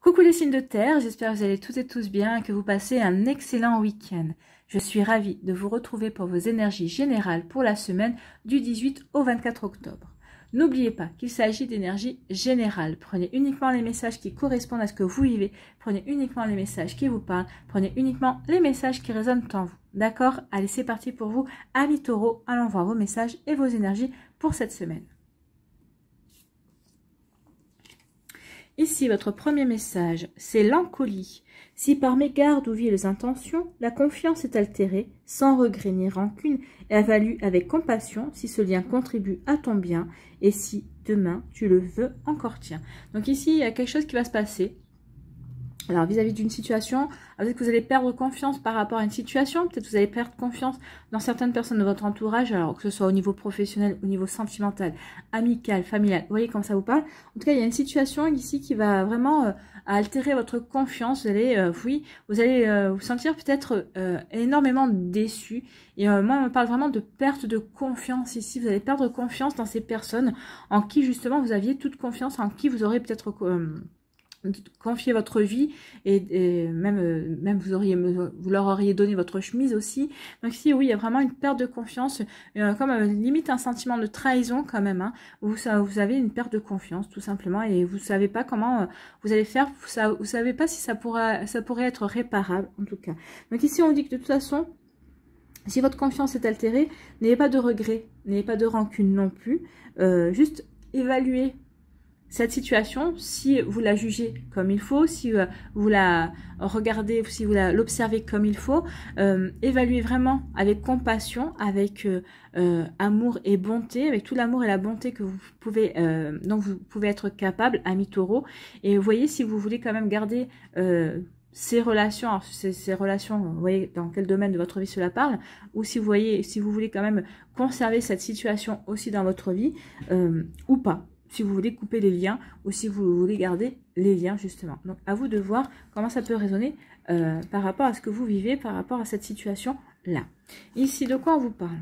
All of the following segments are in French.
Coucou les signes de terre, j'espère que vous allez toutes et tous bien et que vous passez un excellent week-end. Je suis ravie de vous retrouver pour vos énergies générales pour la semaine du 18 au 24 octobre. N'oubliez pas qu'il s'agit d'énergie générale. Prenez uniquement les messages qui correspondent à ce que vous vivez. Prenez uniquement les messages qui vous parlent. Prenez uniquement les messages qui résonnent en vous. D'accord Allez, c'est parti pour vous. Amis taureaux, allons voir vos messages et vos énergies pour cette semaine. Ici, votre premier message, c'est l'encolie. Si par mégarde ou viles intentions, la confiance est altérée, sans regret ni rancune, et avalue avec compassion si ce lien contribue à ton bien et si demain tu le veux encore tiens. Donc ici, il y a quelque chose qui va se passer alors vis-à-vis d'une situation, peut-être que vous allez perdre confiance par rapport à une situation, peut-être que vous allez perdre confiance dans certaines personnes de votre entourage, alors que ce soit au niveau professionnel, au niveau sentimental, amical, familial, vous voyez comment ça vous parle. En tout cas, il y a une situation ici qui va vraiment euh, altérer votre confiance, vous allez, euh, oui, vous allez euh, vous sentir peut-être énormément déçu. Et moi, on me parle vraiment de perte de confiance ici, vous allez perdre confiance dans ces personnes en qui justement vous aviez toute confiance, en qui vous aurez peut-être confier votre vie et, même euh, même vous auriez vous leur auriez donné votre chemise aussi donc si oui il y a vraiment une perte de confiance euh, comme euh, limite un sentiment de trahison quand même hein, vous avez une perte de confiance tout simplement et vous savez pas comment vous allez faire ça vous savez pas si ça pourra ça pourrait être réparable en tout cas donc ici on dit que de toute façon si votre confiance est altérée n'ayez pas de regrets n'ayez pas de rancune non plus juste évaluer cette situation, si vous la jugez comme il faut, si euh, vous la regardez, si vous l'observez comme il faut, euh, évaluez vraiment avec compassion, avec euh, amour et bonté, avec tout l'amour et la bonté que vous pouvez, dont vous pouvez être capable, ami taureau, et voyez si vous voulez quand même garder ces relations, ces, relations, vous voyez dans quel domaine de votre vie cela parle, ou si vous voyez, si vous voulez quand même conserver cette situation aussi dans votre vie, ou pas si vous voulez couper les liens ou si vous voulez garder les liens justement. Donc à vous de voir comment ça peut résonner euh, par rapport à ce que vous vivez, par rapport à cette situation-là. Ici, de quoi on vous parle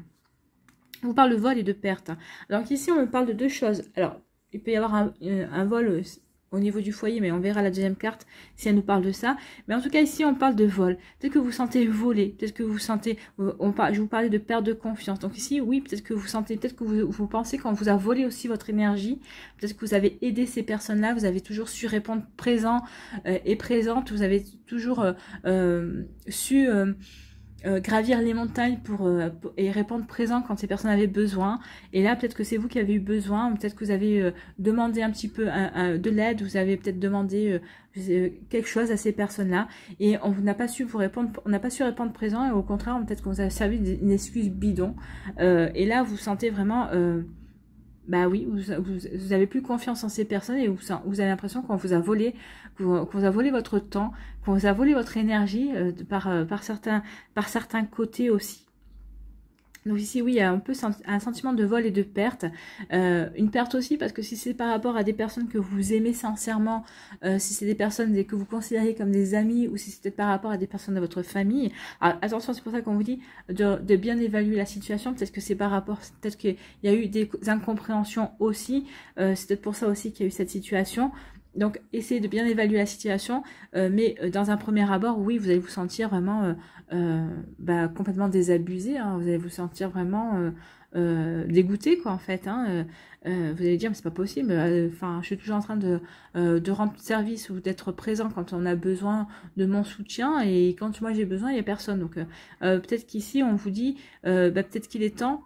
On vous parle de vol et de perte. Donc ici, on me parle de deux choses. Alors, il peut y avoir un, euh, un vol au niveau du foyer, mais on verra la deuxième carte si elle nous parle de ça. Mais en tout cas, ici, on parle de vol. Peut-être que vous sentez voler, peut-être que vous sentez, euh, on je vous parlais de perte de confiance. Donc ici, oui, peut-être que vous sentez, peut-être que vous, vous pensez qu'on vous a volé aussi votre énergie, peut-être que vous avez aidé ces personnes-là, vous avez toujours su répondre présent euh, et présente, vous avez toujours euh, su... Euh, gravir les montagnes euh, pour, et répondre présent quand ces personnes avaient besoin. Et là, peut-être que c'est vous qui avez eu besoin, peut-être que vous avez euh, demandé un petit peu de l'aide, vous avez peut-être demandé quelque chose à ces personnes-là, et on n'a pas su vous répondre, on n'a pas su répondre présent, et au contraire, peut-être qu'on vous a servi d'une excuse bidon. et là, vous sentez vraiment bah oui, vous, vous, avez plus confiance en ces personnes et vous, avez l'impression qu'on vous a volé, qu'on vous a volé votre temps, qu'on vous a volé votre énergie euh, euh, par, certains, par certains côtés aussi. Donc ici, oui, il y a un peu un sentiment de vol et de perte. Euh, une perte aussi parce que si c'est par rapport à des personnes que vous aimez sincèrement, euh, si c'est des personnes que vous considérez comme des amis ou si c'est peut-être par rapport à des personnes de votre famille, alors, ah, attention, c'est pour ça qu'on vous dit de, bien évaluer la situation. Peut-être que c'est par rapport, peut-être qu'il y a eu des incompréhensions aussi. Euh, c'est peut-être pour ça aussi qu'il y a eu cette situation. Donc, essayez de bien évaluer la situation, euh, mais euh, dans un premier abord, oui, vous allez vous sentir vraiment euh, bah, complètement désabusé, hein. vous allez vous sentir vraiment dégoûté, quoi, en fait. Hein. vous allez dire, mais c'est pas possible, enfin, je suis toujours en train de, de rendre service ou d'être présent quand on a besoin de mon soutien, et quand moi j'ai besoin, il n'y a personne. Donc, peut-être qu'ici, on vous dit, bah, peut-être qu'il est temps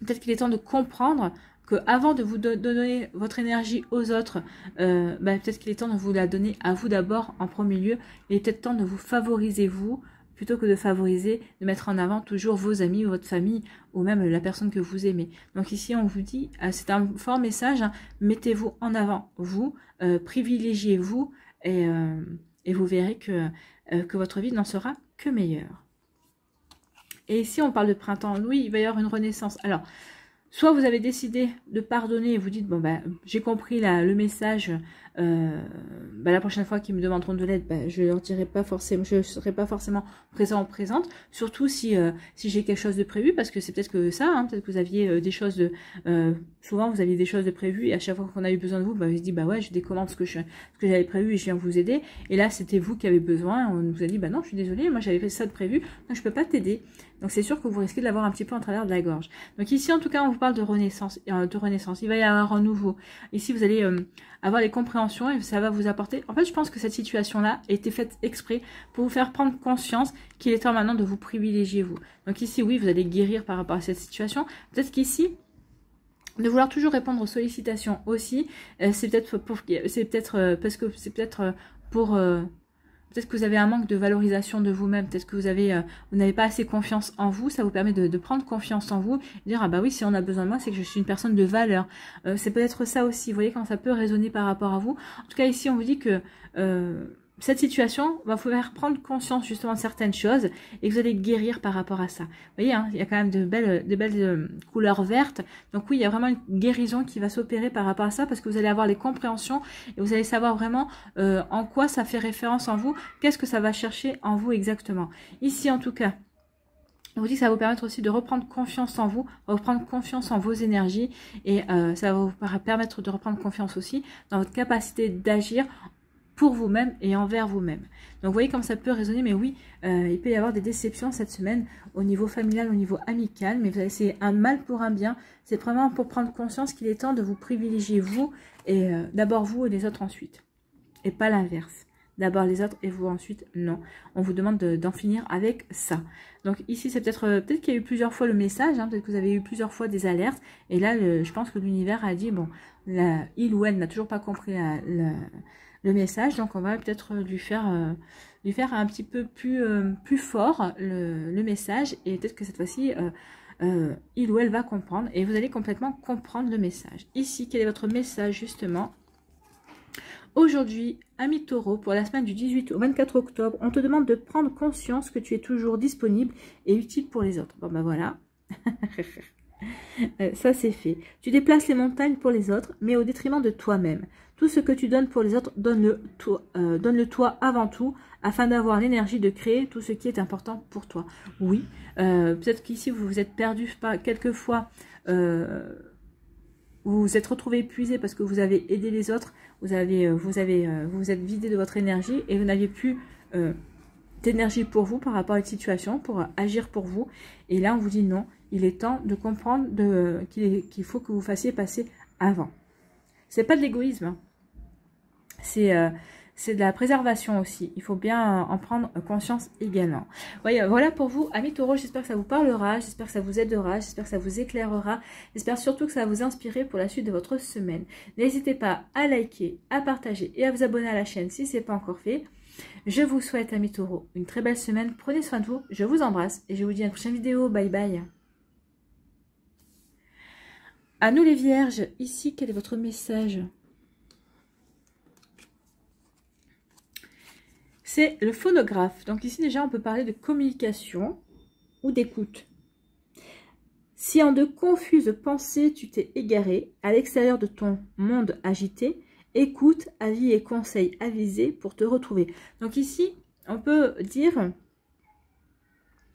peut-être qu'il est temps de comprendre que avant de vous donner votre énergie aux autres, euh, bah, peut-être qu'il est temps de vous la donner à vous d'abord en premier lieu. Il est peut-être temps de vous favoriser vous plutôt que de favoriser, de mettre en avant toujours vos amis ou votre famille ou même la personne que vous aimez. Donc ici on vous dit, euh, c'est un fort message, hein, mettez-vous en avant vous, euh, privilégiez-vous et, vous verrez que, que votre vie n'en sera que meilleure. Et ici on parle de printemps, oui il va y avoir une renaissance. Alors Soit vous avez décidé de pardonner et vous dites, bon ben, j'ai compris là le message, euh, bah, la prochaine fois qu'ils me demanderont de l'aide, bah, je leur dirai pas forcément, je serai pas forcément présent ou présente, surtout si euh, si j'ai quelque chose de prévu, parce que c'est peut-être que ça, hein, peut-être que vous aviez euh, des choses de, euh, souvent vous aviez des choses de prévues et à chaque fois qu'on a eu besoin de vous, bah, vous se dit bah ouais, je décommande ce que je, ce que j'avais prévu et je viens vous aider. Et là, c'était vous qui avez besoin, on vous a dit bah non, je suis désolée, moi j'avais fait ça de prévu, donc je peux pas t'aider. Donc c'est sûr que vous risquez de l'avoir un petit peu en travers de la gorge. Donc ici, en tout cas, on vous parle de renaissance, de renaissance. Il va y avoir un renouveau. Ici, vous allez avoir les compréhensions et ça va vous apporter. En fait, je pense que cette situation-là a été faite exprès pour vous faire prendre conscience qu'il est temps maintenant de vous privilégier vous. Donc ici, oui, vous allez guérir par rapport à cette situation. Peut-être qu'ici, de vouloir toujours répondre aux sollicitations aussi, euh, c'est peut-être peut euh, parce que c'est peut-être euh, pour Peut-être que vous avez un manque de valorisation de vous-même, peut-être que vous avez, euh, vous n'avez pas assez confiance en vous. Ça vous permet de, prendre confiance en vous, et dire ah bah oui, si on a besoin de moi, c'est que je suis une personne de valeur. Euh, c'est peut-être ça aussi. Vous voyez quand ça peut résonner par rapport à vous. En tout cas ici, on vous dit que euh, cette situation va bah, vous faire prendre conscience justement de certaines choses et que vous allez guérir par rapport à ça. Vous voyez, hein, il y a quand même de belles, de belles euh, couleurs vertes. Donc oui, il y a vraiment une guérison qui va s'opérer par rapport à ça parce que vous allez avoir les compréhensions et vous allez savoir vraiment euh, en quoi ça fait référence en vous, qu'est-ce que ça va chercher en vous exactement. Ici en tout cas, on vous dit que ça va vous permettre aussi de reprendre confiance en vous, reprendre confiance en vos énergies et euh, ça va vous permettre de reprendre confiance aussi dans votre capacité d'agir pour vous-même et envers vous-même. Donc vous voyez comme ça peut résonner, mais oui, euh, il peut y avoir des déceptions cette semaine au niveau familial, au niveau amical, mais c'est un mal pour un bien. C'est vraiment pour prendre conscience qu'il est temps de vous privilégier vous, et euh, d'abord vous et les autres ensuite. Et pas l'inverse. D'abord les autres et vous ensuite, non. On vous demande d'en finir avec ça. Donc ici, c'est peut-être euh, peut, être qu'il y a eu plusieurs fois le message, hein, peut-être que vous avez eu plusieurs fois des alertes, et là, je pense que l'univers a dit, bon, il ou elle n'a toujours pas compris la le message. Donc on va peut-être lui faire euh, lui faire un petit peu plus, euh, plus fort le, message et peut-être que cette fois-ci euh, il ou elle va comprendre et vous allez complètement comprendre le message. Ici, quel est votre message justement Aujourd'hui, ami taureau, pour la semaine du 18 au 24 octobre, on te demande de prendre conscience que tu es toujours disponible et utile pour les autres. Bon ben voilà. Ça, c'est fait. Tu déplaces les montagnes pour les autres, mais au détriment de toi-même. Tout ce que tu donnes pour les autres, euh, donne-le toi, avant tout, afin d'avoir l'énergie de créer tout ce qui est important pour toi. Oui, euh, peut-être qu'ici vous vous êtes perdu quelquefois, euh, vous vous êtes retrouvé épuisé parce que vous avez aidé les autres, vous avez, vous avez, vous, vous êtes vidé de votre énergie et vous n'aviez plus d'énergie pour vous par rapport à une situation, pour agir pour vous. Et là, on vous dit non, il est temps de comprendre qu'il faut que vous fassiez passer avant. C'est pas de l'égoïsme. Hein. Euh, c'est de la préservation aussi. Il faut bien euh, en prendre conscience également. Euh, voilà pour vous, amis taureaux. J'espère que ça vous parlera, j'espère que ça vous aidera, j'espère que ça vous éclairera. J'espère surtout que ça va vous inspirer pour la suite de votre semaine. N'hésitez pas à liker, à partager et à vous abonner à la chaîne si ce n'est pas encore fait. Je vous souhaite, amis taureaux, une très belle semaine. Prenez soin de vous. Je vous embrasse et je vous dis à une prochaine vidéo. Bye bye. À nous les vierges, ici, quel est votre message c'est le phonographe. Donc ici déjà on peut parler de communication ou d'écoute. Si en de confuses pensées tu t'es égaré, à l'extérieur de ton monde agité, écoute, avis et conseils avisés pour te retrouver. Donc ici, on peut dire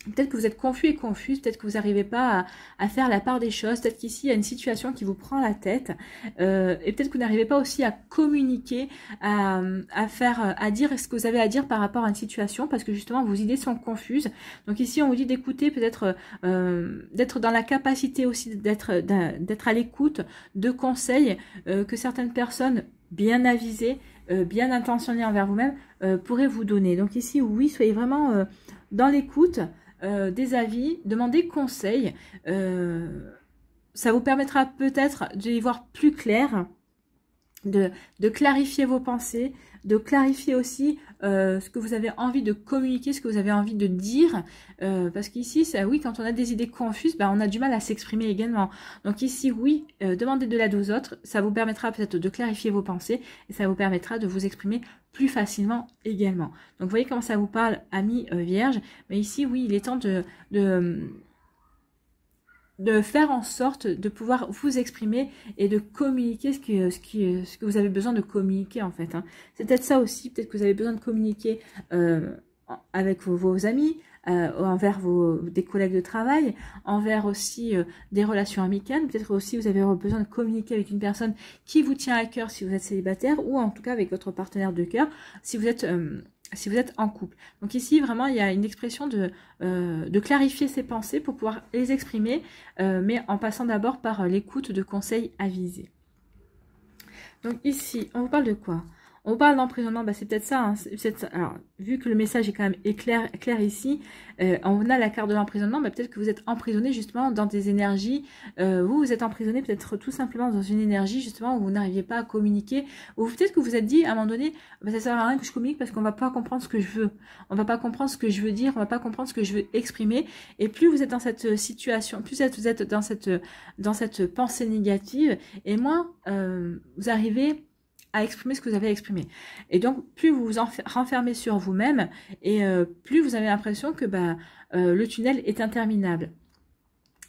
Peut-être que vous êtes confus et confuse, peut-être que vous n'arrivez pas à, faire la part des choses, peut-être qu'ici il y a une situation qui vous prend la tête, euh, et peut-être que vous n'arrivez pas aussi à communiquer, à, faire, à dire ce que vous avez à dire par rapport à une situation, parce que justement vos idées sont confuses. Donc ici on vous dit d'écouter, peut-être euh, d'être dans la capacité aussi d'être d'être à l'écoute de conseils euh, que certaines personnes bien avisées, bien intentionnées envers vous-même pourraient vous donner. Donc ici oui, soyez vraiment dans l'écoute. Euh, des avis, demander conseil. Euh, ça vous permettra peut-être d'y voir plus clair de, clarifier vos pensées, de clarifier aussi euh, ce que vous avez envie de communiquer, ce que vous avez envie de dire. Euh, parce qu'ici, oui, quand on a des idées confuses, ben, on a du mal à s'exprimer également. Donc ici, oui, euh, demandez de l'aide aux autres, ça vous permettra peut-être de clarifier vos pensées et ça vous permettra de vous exprimer plus facilement également. Donc vous voyez comment ça vous parle, amis vierge. Mais ici, oui, il est temps de de faire en sorte de pouvoir vous exprimer et de communiquer ce, euh, euh, que, ce, vous avez besoin de communiquer en fait. Hein. C'est peut-être ça aussi, peut-être que vous avez besoin de communiquer euh, avec vos, amis, envers vos, des collègues de travail, envers aussi des relations amicales. Peut-être aussi vous avez besoin de communiquer avec une personne qui vous tient à cœur si vous êtes célibataire ou en tout cas avec votre partenaire de cœur si vous êtes si vous êtes en couple. Donc ici, vraiment, il y a une expression de, euh, de clarifier ses pensées pour pouvoir les exprimer, euh, mais en passant d'abord par euh, l'écoute de conseils avisés. Donc ici, on vous parle de quoi on parle d'emprisonnement, bah hein. c'est peut-être ça, Alors, vu que le message est quand même éclair, clair ici, euh, on a la carte de l'emprisonnement, bah peut-être que vous êtes emprisonné justement dans des énergies, euh, vous, vous êtes emprisonné peut-être tout simplement dans une énergie justement où vous n'arriviez pas à communiquer, ou peut-être que vous vous êtes dit à un moment donné, bah, ça sert à rien que je communique parce qu'on va pas comprendre ce que je veux, on va pas comprendre ce que je veux dire, on va pas comprendre ce que je veux exprimer, et plus vous êtes dans cette situation, plus vous êtes dans cette, dans cette pensée négative, et moins euh, vous arrivez à exprimer ce que vous avez exprimé Et donc, plus vous vous renfermez sur vous-même, et euh, plus vous avez l'impression que bah, euh, le tunnel est interminable.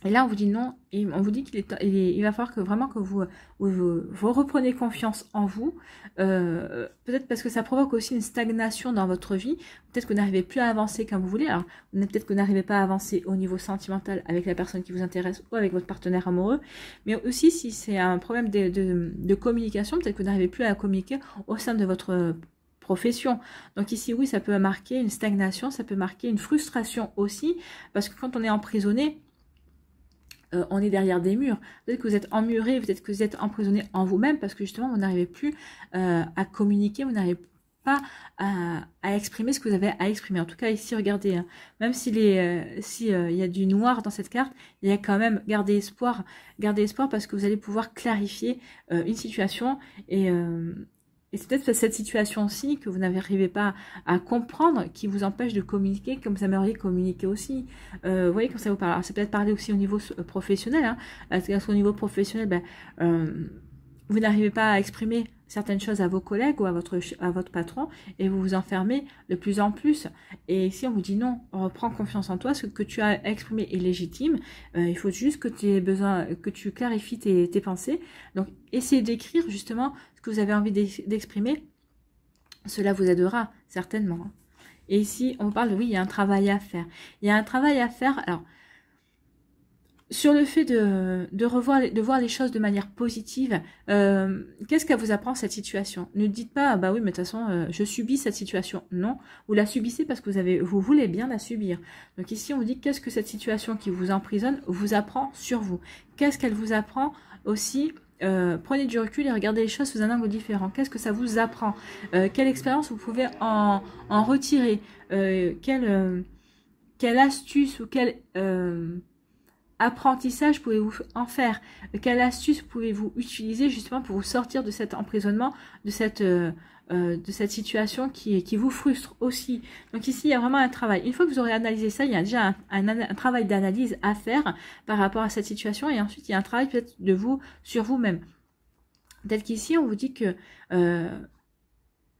Et là, on vous dit non, on vous dit qu'il est, il, va falloir que vraiment que vous vous, confiance en vous. Euh, peut-être parce que ça provoque aussi une stagnation dans votre vie. Peut-être que vous n'arrivez plus à avancer comme vous voulez. Alors, peut-être que vous n'arrivez pas à avancer au niveau sentimental avec la personne qui vous intéresse ou avec votre partenaire amoureux. Mais aussi, si c'est un problème de communication, peut-être que vous n'arrivez plus à communiquer au sein de votre profession. Donc ici, oui, ça peut marquer une stagnation, ça peut marquer une frustration aussi, parce que quand on est emprisonné, euh, on est derrière des murs. Peut-être que vous êtes emmuré, peut-être que vous êtes emprisonné en vous-même parce que justement, vous n'arrivez plus euh, à communiquer, vous n'arrivez pas à, exprimer ce que vous avez à exprimer. En tout cas, ici, regardez, hein. même s'il euh, est, y a du noir dans cette carte, il y a quand même, gardez espoir, gardez espoir parce que vous allez pouvoir clarifier une situation et et c'est peut-être cette situation-ci que vous n'arrivez pas à comprendre qui vous empêche de communiquer comme vous aimeriez communiquer aussi. Euh, vous voyez quand ça vous parle. Alors, c'est peut-être parler aussi au niveau euh, professionnel. Hein, parce qu'au niveau professionnel, ben, euh, vous n'arrivez pas à exprimer certaines choses à vos collègues ou à votre, à votre patron et vous vous enfermez de plus en plus. Et si on vous dit non, reprends confiance en toi, ce que tu as exprimé est légitime, il faut juste que tu aies besoin, que tu clarifies tes, tes pensées. Donc, essayez d'écrire justement que vous avez envie d'exprimer, cela vous aidera certainement. Hein. Et ici, on parle, oui, il y a un travail à faire. Il y a un travail à faire, alors, sur le fait de, revoir, de voir les choses de manière positive, euh, qu'est-ce qu'elle vous apprend cette situation Ne dites pas, ah bah oui, mais de toute façon, euh, je subis cette situation. Non, vous la subissez parce que vous, avez, vous voulez bien la subir. Donc ici, on vous dit, qu'est-ce que cette situation qui vous emprisonne vous apprend sur vous Qu'est-ce qu'elle vous apprend aussi euh, prenez du recul et regardez les choses sous un angle différent. Qu'est-ce que ça vous apprend euh, Quelle expérience vous pouvez en, en retirer euh, quelle, quelle, astuce ou quel apprentissage pouvez-vous en faire Quelle astuce pouvez-vous utiliser justement pour vous sortir de cet emprisonnement, de cette euh, de cette situation qui, qui vous frustre aussi. Donc ici, il y a vraiment un travail. Une fois que vous aurez analysé ça, il y a déjà un, travail d'analyse à faire par rapport à cette situation. Et ensuite, il y a un travail peut-être de vous sur vous-même. Tel qu'ici, on vous dit que euh,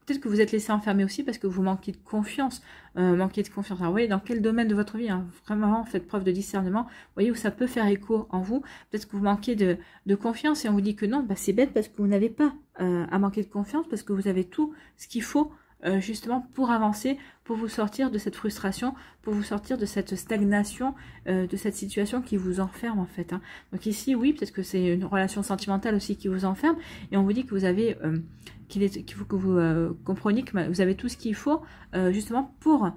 Peut-être que vous êtes laissé enfermer aussi parce que vous manquez de confiance. Euh, manquez de confiance. Alors, vous voyez dans quel domaine de votre vie, hein, vraiment, faites preuve de discernement. Vous voyez où ça peut faire écho en vous. Peut-être que vous manquez de, confiance et on vous dit que non, bah, c'est bête parce que vous n'avez pas euh, à manquer de confiance, parce que vous avez tout ce qu'il faut euh, justement pour avancer, pour vous sortir de cette frustration, pour vous sortir de cette stagnation, euh, de cette situation qui vous enferme en fait. Hein. Donc ici, oui, peut-être que c'est une relation sentimentale aussi qui vous enferme, et on vous dit que vous avez, euh, qu'il faut que vous compreniez que bah, vous avez tout ce qu'il faut justement pour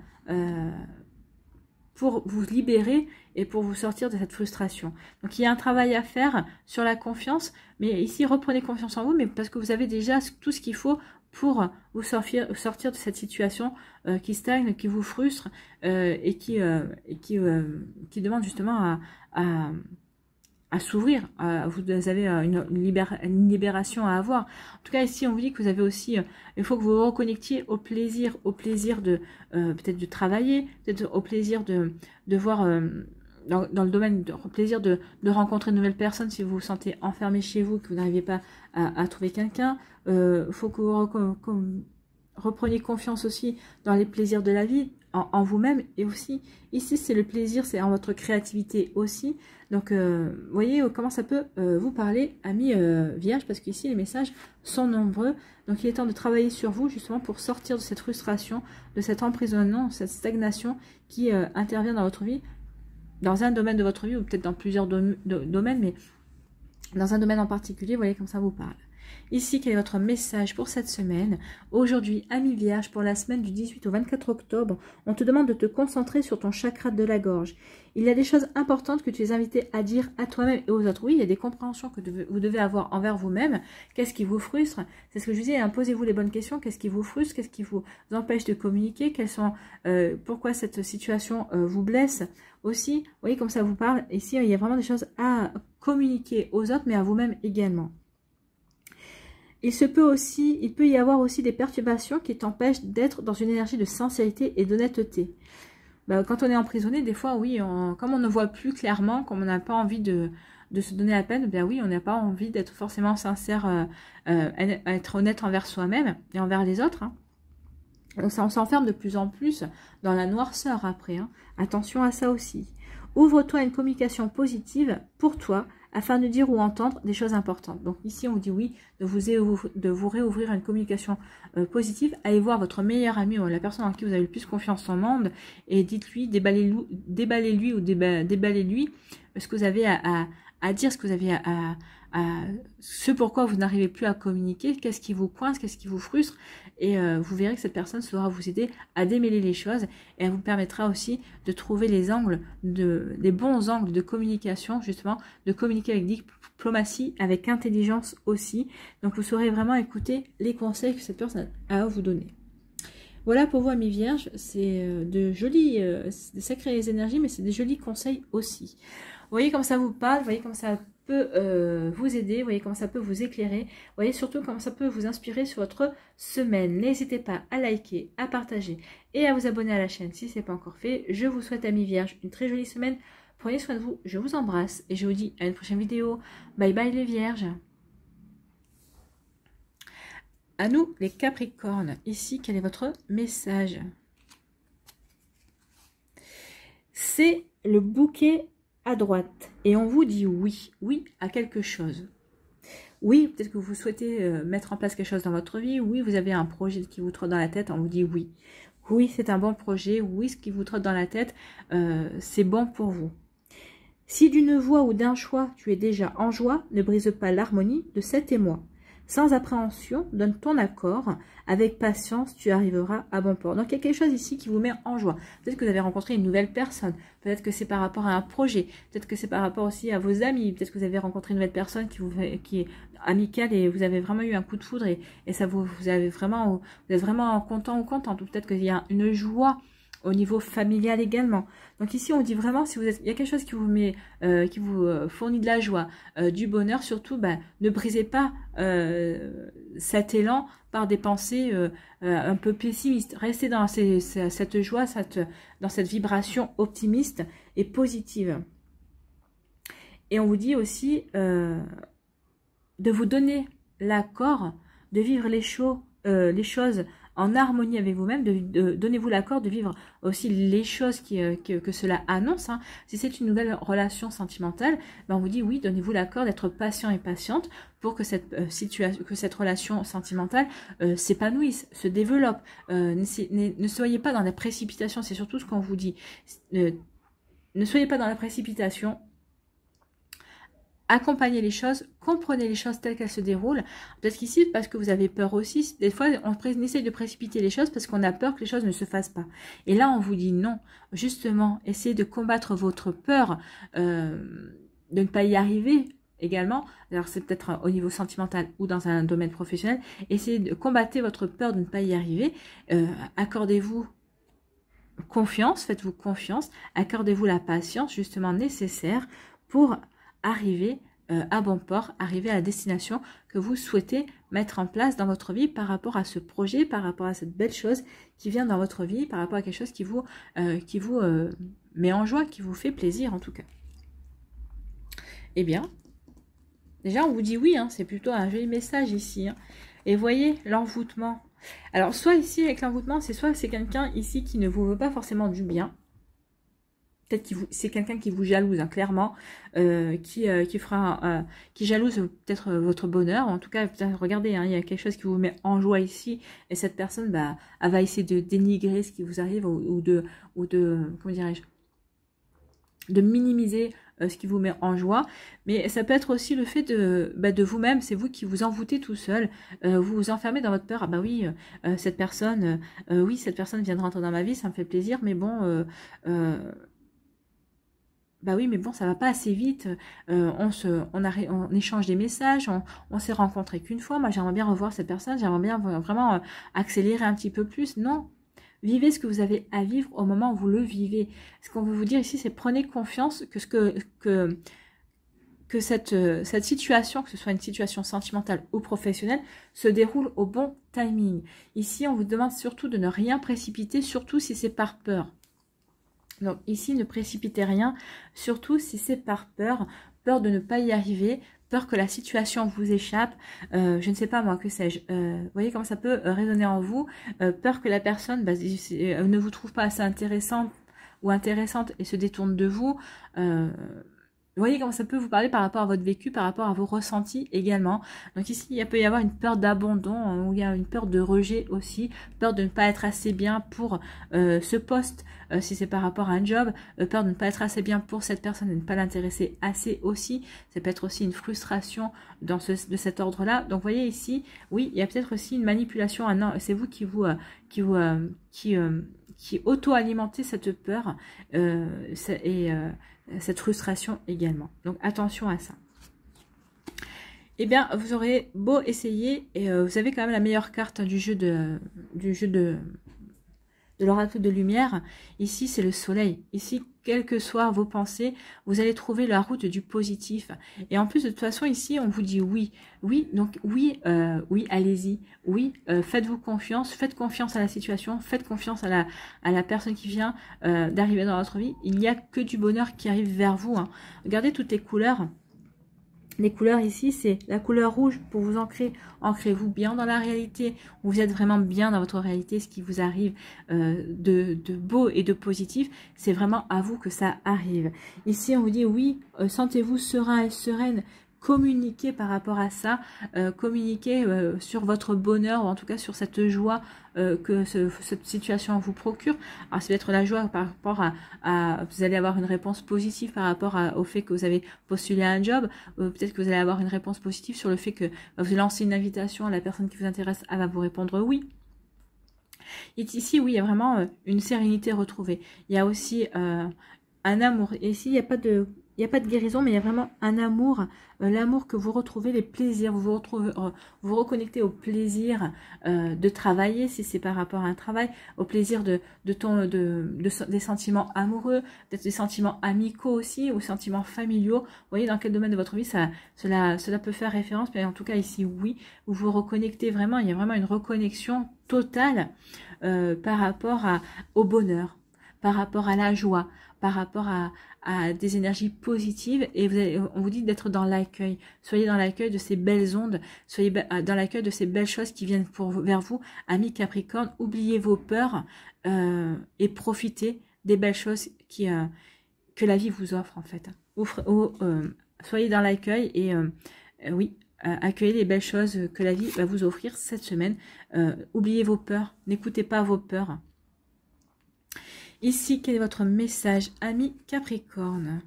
pour vous libérer et pour vous sortir de cette frustration. Donc il y a un travail à faire sur la confiance, mais ici reprenez confiance en vous, mais parce que vous avez déjà tout ce qu'il faut pour vous sortir, de cette situation euh, qui stagne, qui vous frustre euh, et qui, euh, qui, demande justement à, à, s'ouvrir. vous avez une, libération à avoir. En tout cas, ici, on vous dit que vous avez aussi, il faut que vous vous reconnectiez au plaisir, au plaisir de peut-être de travailler, peut-être au plaisir de voir dans, le domaine de plaisir de, rencontrer de nouvelles personnes, si vous vous sentez enfermé chez vous, que vous n'arrivez pas à, trouver quelqu'un, il euh, faut que vous repreniez confiance aussi dans les plaisirs de la vie, en, vous-même et aussi ici c'est le plaisir, c'est en votre créativité aussi. Donc euh, voyez euh, comment ça peut vous parler, amis vierges, parce qu'ici les messages sont nombreux. Donc il est temps de travailler sur vous justement pour sortir de cette frustration, de cet emprisonnement, cette stagnation qui intervient dans votre vie dans un domaine de votre vie, ou peut-être dans plusieurs domaines, mais dans un domaine en particulier, vous voyez comme ça vous parle. Ici, quel est votre message pour cette semaine Aujourd'hui, ami vierge, pour la semaine du 18 au 24 octobre, on te demande de te concentrer sur ton chakra de la gorge. Il y a des choses importantes que tu es invité à dire à toi-même et aux autres. Oui, il y a des compréhensions que vous devez avoir envers vous-même. Qu'est-ce qui vous frustre C'est ce que je disais, hein, posez-vous les bonnes questions. Qu'est-ce qui vous frustre Qu'est-ce qui vous empêche de communiquer euh, Pourquoi cette situation euh, vous blesse aussi Vous voyez, comme ça vous parle. Ici, il y a vraiment des choses à communiquer aux autres, mais à vous-même également. Il se peut aussi, il peut y avoir aussi des perturbations qui t'empêchent d'être dans une énergie de sincérité et d'honnêteté. Bah, quand on est emprisonné, des fois, oui, comme on ne voit plus clairement, comme on n'a pas envie de, se donner la peine, bien oui, on n'a pas envie d'être forcément sincère, euh, euh, être honnête envers soi-même et envers les autres. Donc hein. ça, on s'enferme de plus en plus dans la noirceur après. Hein. Attention à ça aussi. Ouvre-toi à une communication positive pour toi afin de dire ou entendre des choses importantes. Donc ici, on dit oui, de vous, réouvrir une communication euh, positive. Allez voir votre meilleur ami ou la personne en qui vous avez le plus confiance en monde et dites-lui, déballez-lui déballez ou déballez-lui ce que vous avez à, dire, ce que vous avez à à ce pourquoi vous n'arrivez plus à communiquer, qu'est-ce qui vous coince, qu'est-ce qui vous frustre, et euh, vous verrez que cette personne saura vous aider à démêler les choses et elle vous permettra aussi de trouver les angles, de, les bons angles de communication justement, de communiquer avec diplomatie, avec intelligence aussi. Donc vous saurez vraiment écouter les conseils que cette personne a à vous donner. Voilà pour vous, amis vierges, c'est euh, de jolies, euh, de sacrées énergies, mais c'est des jolis conseils aussi. Vous voyez comment ça vous parle, vous voyez comment ça peut euh, vous aider, vous voyez comment ça peut vous éclairer, voyez surtout comment ça peut vous inspirer sur votre semaine. N'hésitez pas à liker, à partager et à vous abonner à la chaîne si ce n'est pas encore fait. Je vous souhaite, amis vierges, une très jolie semaine. Prenez soin de vous, je vous embrasse et je vous dis à une prochaine vidéo. Bye bye les vierges à nous, les Capricornes, ici, quel est votre message C'est le bouquet à droite et on vous dit oui, oui à quelque chose. Oui, peut-être que vous souhaitez euh, mettre en place quelque chose dans votre vie. Oui, vous avez un projet qui vous trotte dans la tête, on vous dit oui. Oui, c'est un bon projet. Oui, ce qui vous trotte dans la tête, euh, c'est bon pour vous. Si d'une voix ou d'un choix tu es déjà en joie, ne brise pas l'harmonie de cet émoi. Sans appréhension, donne ton accord. Avec patience, tu arriveras à bon port. Donc, il y a quelque chose ici qui vous met en joie. Peut-être que vous avez rencontré une nouvelle personne. Peut-être que c'est par rapport à un projet. Peut-être que c'est par rapport aussi à vos amis. Peut-être que vous avez rencontré une nouvelle personne qui, est amicale et vous avez vraiment eu un coup de foudre et, ça vous, vous, avez vraiment, vous êtes vraiment content ou contente. Ou peut-être qu'il y a une joie au niveau familial également. Donc ici, on dit vraiment, si vous êtes, il y quelque chose qui vous met, euh, qui vous euh, fournit de la joie, euh, du bonheur, surtout, ben, ne brisez pas cet élan par des pensées un peu pessimistes. Restez dans cette joie, cette, dans cette vibration optimiste et positive. Et on vous dit aussi de vous donner l'accord de vivre les, choses les choses en harmonie avec vous-même, de, de, donnez-vous l'accord de vivre aussi les choses qui, euh, que, cela annonce. Hein. Si c'est une nouvelle relation sentimentale, ben on vous dit oui, donnez-vous l'accord d'être patient et patiente pour que cette, euh, situation, que cette relation sentimentale euh, s'épanouisse, se développe. ne, soyez pas dans la précipitation, c'est surtout ce qu'on vous dit. ne soyez pas dans la précipitation, accompagnez les choses, comprenez les choses telles qu'elles se déroulent. Peut-être qu'ici, parce que vous avez peur aussi, des fois, on, essaye de précipiter les choses parce qu'on a peur que les choses ne se fassent pas. Et là, on vous dit non. Justement, essayez de combattre votre peur euh, de ne pas y arriver également. Alors, c'est peut-être au niveau sentimental ou dans un domaine professionnel. Essayez de combattre votre peur de ne pas y arriver. Euh, accordez-vous confiance, faites-vous confiance, accordez-vous la patience justement nécessaire pour arriver euh, à bon port, arriver à la destination que vous souhaitez mettre en place dans votre vie par rapport à ce projet, par rapport à cette belle chose qui vient dans votre vie, par rapport à quelque chose qui vous, euh, qui vous euh, met en joie, qui vous fait plaisir en tout cas. Eh bien, déjà on vous dit oui, hein, c'est plutôt un joli message ici. Hein. Et voyez l'envoûtement. Alors soit ici avec l'envoûtement, c'est soit c'est quelqu'un ici qui ne vous veut pas forcément du bien, Peut-être qu'il vous c'est quelqu'un qui vous jalouse, hein, clairement, euh, qui, euh, qui fera, euh, qui jalouse peut-être votre bonheur. En tout cas, regardez, hein, il y a quelque chose qui vous met en joie ici, et cette personne, bah, elle va essayer de dénigrer ce qui vous arrive ou, de, ou de, comment dirais-je, de minimiser ce qui vous met en joie, mais ça peut être aussi le fait de, bah, de vous-même, c'est vous qui vous envoûtez tout seul, vous vous enfermez dans votre peur, ah bah oui, cette personne, oui, cette personne vient de rentrer dans ma vie, ça me fait plaisir, mais bon, ben oui, mais bon, ça va pas assez vite. Euh, on, échange des messages, on, on s'est rencontré qu'une fois. Moi, j'aimerais bien revoir cette personne, j'aimerais bien vraiment euh, accélérer un petit peu plus. Non, Vivez ce que vous avez à vivre au moment où vous le vivez. Ce qu'on veut vous dire ici, c'est prenez confiance que ce que, que, euh, cette situation, que ce soit une situation sentimentale ou professionnelle, se déroule au bon timing. Ici, on vous demande surtout de ne rien précipiter, surtout si c'est par peur. Donc ici, ne précipitez rien, surtout si c'est par peur, peur de ne pas y arriver, peur que la situation vous échappe, euh, je ne sais pas moi, que sais-je. Euh, voyez comment ça peut euh, résonner en vous, peur que la personne bah, ne vous trouve pas assez intéressante ou intéressante et se détourne de vous. Vous voyez comment ça peut vous parler par rapport à votre vécu, par rapport à vos ressentis également. Donc ici, il peut y avoir une peur d'abandon, hein, ou il y a une peur de rejet aussi, peur de ne pas être assez bien pour euh, ce poste, euh, si c'est par rapport à un job, euh, peur de ne pas être assez bien pour cette personne et ne pas l'intéresser assez aussi. Ça peut être aussi une frustration dans ce, de cet ordre-là. Donc vous voyez ici, oui, il y a peut-être aussi une manipulation. c'est vous qui vous... qui vous qui, qui auto-alimentez cette peur et euh, cette frustration également. Donc attention à ça. Eh bien, vous aurez beau essayer, et euh, vous avez quand même la meilleure carte du jeu de, du jeu de, de l'oracle de lumière, ici c'est le soleil. Ici, quelles que soient vos pensées, vous allez trouver la route du positif. Et en plus, de toute façon, ici, on vous dit oui. Oui, donc oui, euh, oui, allez-y. Oui, euh, faites-vous confiance, faites confiance à la situation, faites confiance à la, à la personne qui vient euh, d'arriver dans votre vie. Il n'y a que du bonheur qui arrive vers vous. Hein. Regardez toutes les couleurs. Les couleurs ici, c'est la couleur rouge pour vous ancrer. Ancrez-vous bien dans la réalité. Vous êtes vraiment bien dans votre réalité. Ce qui vous arrive euh, de, de, beau et de positif, c'est vraiment à vous que ça arrive. Ici, on vous dit oui, euh, sentez-vous serein et sereine communiquer par rapport à ça, euh, communiquer euh, sur votre bonheur ou en tout cas sur cette joie euh, que cette situation vous procure. Alors c'est peut-être la joie par rapport à, vous allez avoir une réponse positive par rapport au fait que vous avez postulé un job, peut-être que vous allez avoir une réponse positive sur le fait que bah, vous lancez une invitation, la personne qui vous intéresse, elle va vous répondre oui. ici, oui, il y a vraiment une sérénité retrouvée. Il y a aussi un amour. ici, il n'y a pas de il n'y a pas de guérison, mais il y a vraiment un amour, euh, l'amour que vous retrouvez, les plaisirs, vous vous, retrouvez, euh, reconnectez au plaisir euh, de travailler, si c'est par rapport à un travail, au plaisir de, ton, des sentiments amoureux, peut-être des sentiments amicaux aussi, ou sentiments familiaux. Vous voyez dans quel domaine de votre vie cela, peut faire référence, mais en tout cas ici, oui, vous vous reconnectez vraiment, il y a vraiment une reconnexion totale par rapport à, au bonheur, par rapport à la joie, par rapport à, à des énergies positives et on vous dit d'être dans l'accueil. Soyez dans l'accueil de ces belles ondes, soyez euh, dans l'accueil de ces belles choses qui viennent pour, vers vous. Amis Capricorne, oubliez vos peurs euh, et profitez des belles choses euh, que la vie vous offre en fait. soyez dans l'accueil et oui, accueillez les belles choses que la vie va vous offrir cette semaine. oubliez vos peurs, n'écoutez pas vos peurs. Ici, quel est votre message, ami Capricorne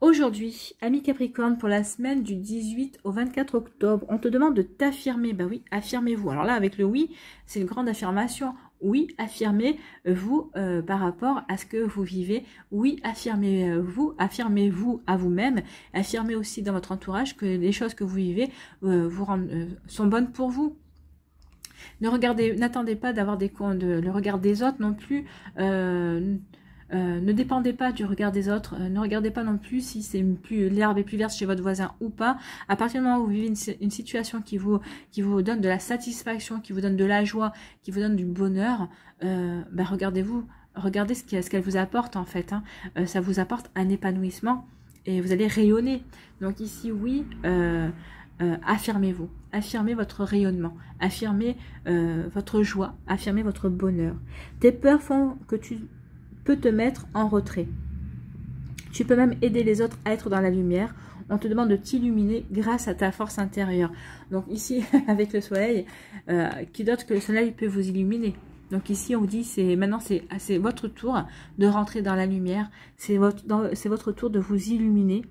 Aujourd'hui, ami Capricorne, pour la semaine du 18 au 24 octobre, on te demande de t'affirmer. Bah oui, affirmez-vous. Alors là, avec le oui, c'est une grande affirmation. Oui, affirmez-vous euh, par rapport à ce que vous vivez. Oui, affirmez-vous, affirmez-vous à vous-même. Affirmez aussi dans votre entourage que les choses que vous vivez euh, vous euh, sont bonnes pour vous. Ne regardez, n'attendez pas d'avoir des de, le regard des autres non plus. Euh, euh, ne dépendez pas du regard des autres, euh, ne regardez pas non plus si c'est plus l'herbe est plus verte chez votre voisin ou pas. À partir du moment où vous vivez une, situation qui vous qui vous donne de la satisfaction, qui vous donne de la joie, qui vous donne du bonheur, ben regardez-vous, regardez ce qu'elle ce qu'elle vous apporte en fait. Hein. ça vous apporte un épanouissement et vous allez rayonner. Donc ici oui. Euh, affirmez-vous, affirmez votre rayonnement, affirmez euh, votre joie, affirmez votre bonheur. Tes peurs font que tu peux te mettre en retrait. Tu peux même aider les autres à être dans la lumière. On te demande de t'illuminer grâce à ta force intérieure. Donc ici, avec le soleil, euh, qui d'autre que le soleil peut vous illuminer donc ici, on vous dit, c'est maintenant, c'est votre tour de rentrer dans la lumière. C'est votre, votre tour de vous illuminer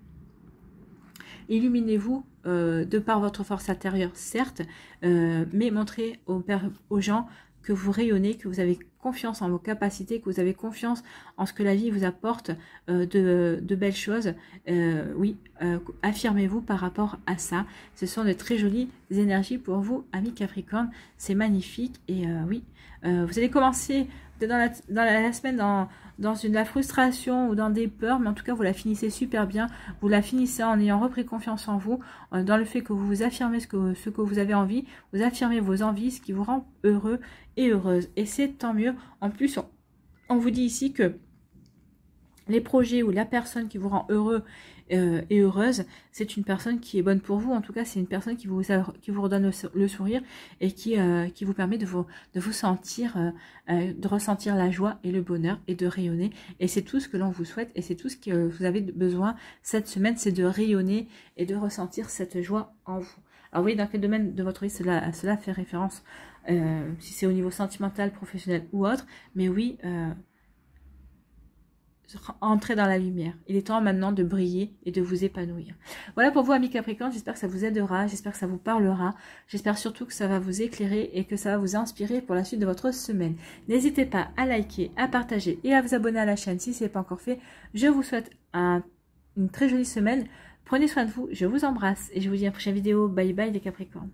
Illuminez-vous euh, de par votre force intérieure, certes, euh, mais montrez aux, gens que vous rayonnez, que vous avez confiance en vos capacités, que vous avez confiance en ce que la vie vous apporte euh, de, belles choses. oui, affirmez-vous par rapport à ça. Ce sont de très jolies énergies pour vous, amis Capricorne. C'est magnifique. Et oui, vous allez commencer dans la, dans semaine dans, une, la frustration ou dans des peurs, mais en tout cas, vous la finissez super bien. Vous la finissez en ayant repris confiance en vous, euh, dans le fait que vous vous affirmez ce que, vous avez envie, vous affirmez vos envies, ce qui vous rend heureux et heureuse. Et c'est tant mieux. En plus, on vous dit ici que les projets ou la personne qui vous rend heureux euh, et heureuse, c'est une personne qui est bonne pour vous. En tout cas, c'est une personne qui vous, qui vous redonne le, sourire et qui, euh, qui vous permet de vous, de vous sentir, euh, de ressentir la joie et le bonheur et de rayonner. Et c'est tout ce que l'on vous souhaite et c'est tout ce que vous avez besoin cette semaine, c'est de rayonner et de ressentir cette joie en vous. Alors oui, dans quel domaine de votre vie cela, cela fait référence, si c'est au niveau sentimental, professionnel ou autre, mais oui, entrer dans la lumière. Il est temps maintenant de briller et de vous épanouir. Voilà pour vous, amis Capricorne. J'espère que ça vous aidera. J'espère que ça vous parlera. J'espère surtout que ça va vous éclairer et que ça va vous inspirer pour la suite de votre semaine. N'hésitez pas à liker, à partager et à vous abonner à la chaîne si ce n'est pas encore fait. Je vous souhaite une très jolie semaine. Prenez soin de vous. Je vous embrasse et je vous dis à la prochaine vidéo. Bye bye les Capricornes.